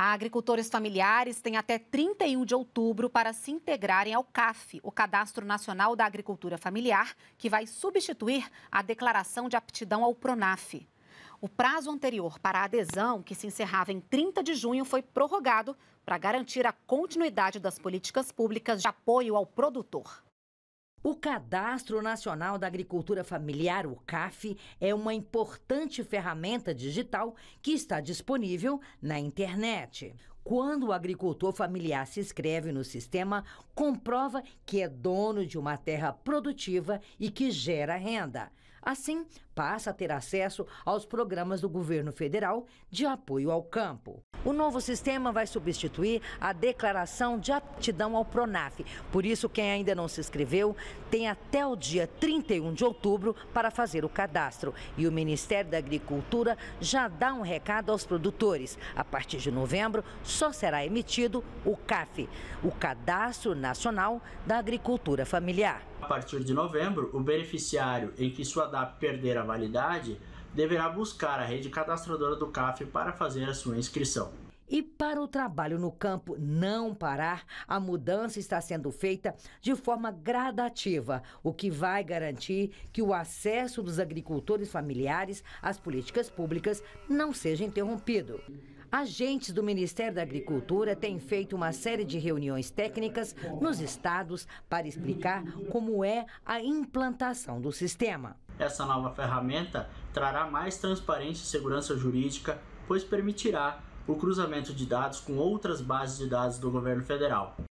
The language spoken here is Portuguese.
Agricultores familiares têm até 31 de outubro para se integrarem ao CAF, o Cadastro Nacional da Agricultura Familiar, que vai substituir a declaração de aptidão ao PRONAF. O prazo anterior para a adesão, que se encerrava em 30 de junho, foi prorrogado para garantir a continuidade das políticas públicas de apoio ao produtor. O Cadastro Nacional da Agricultura Familiar, o CAF, é uma importante ferramenta digital que está disponível na internet. Quando o agricultor familiar se inscreve no sistema, comprova que é dono de uma terra produtiva e que gera renda. Assim, passa a ter acesso aos programas do governo federal de apoio ao campo. O novo sistema vai substituir a declaração de aptidão ao Pronaf. Por isso, quem ainda não se inscreveu tem até o dia 31 de outubro para fazer o cadastro. E o Ministério da Agricultura já dá um recado aos produtores. A partir de novembro, só será emitido o CAF, o Cadastro Nacional da Agricultura Familiar. A partir de novembro, o beneficiário em que sua DAP perder a validade deverá buscar a rede cadastradora do CAF para fazer a sua inscrição. E para o trabalho no campo não parar, a mudança está sendo feita de forma gradativa, o que vai garantir que o acesso dos agricultores familiares às políticas públicas não seja interrompido. Agentes do Ministério da Agricultura têm feito uma série de reuniões técnicas nos estados para explicar como é a implantação do sistema. Essa nova ferramenta trará mais transparência e segurança jurídica, pois permitirá o cruzamento de dados com outras bases de dados do governo federal.